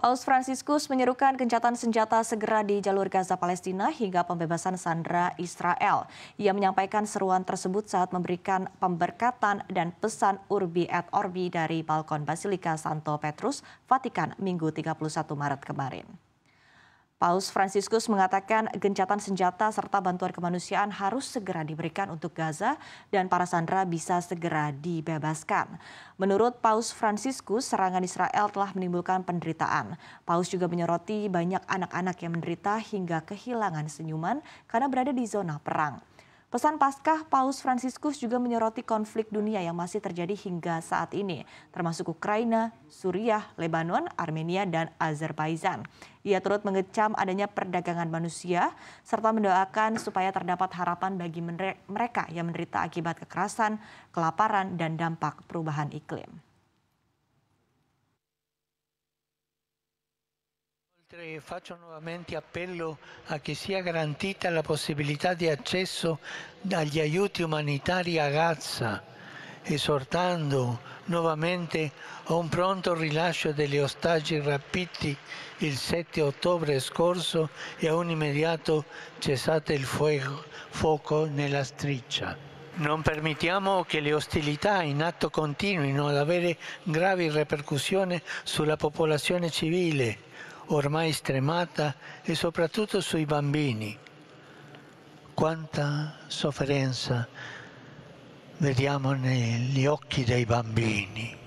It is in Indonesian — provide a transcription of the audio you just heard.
Paus Franciscus menyerukan gencatan senjata segera di jalur Gaza Palestina hingga pembebasan sandera Israel. Ia menyampaikan seruan tersebut saat memberikan pemberkatan dan pesan Urbi et Orbi dari balkon Basilika Santo Petrus, Vatikan, Minggu 31 Maret kemarin. Paus Franciscus mengatakan gencatan senjata serta bantuan kemanusiaan harus segera diberikan untuk Gaza dan para sandera bisa segera dibebaskan. Menurut Paus Franciscus, serangan Israel telah menimbulkan penderitaan. Paus juga menyoroti banyak anak-anak yang menderita hingga kehilangan senyuman karena berada di zona perang. Pesan Paskah Paus fransiskus juga menyoroti konflik dunia yang masih terjadi hingga saat ini, termasuk Ukraina, Suriah, Lebanon, Armenia, dan Azerbaijan. Ia turut mengecam adanya perdagangan manusia, serta mendoakan supaya terdapat harapan bagi mereka yang menderita akibat kekerasan, kelaparan, dan dampak perubahan iklim. Inoltre faccio nuovamente appello a che sia garantita la possibilità di accesso agli aiuti umanitari a Gaza, esortando nuovamente a un pronto rilascio degli ostaggi rapiti il 7 ottobre scorso e a un immediato cessate il fuoco nella striscia. Non permettiamo che le ostilità in atto continuino ad avere gravi ripercussioni sulla popolazione civile ormai stremata e soprattutto sui bambini. Quanta sofferenza vediamo negli occhi dei bambini.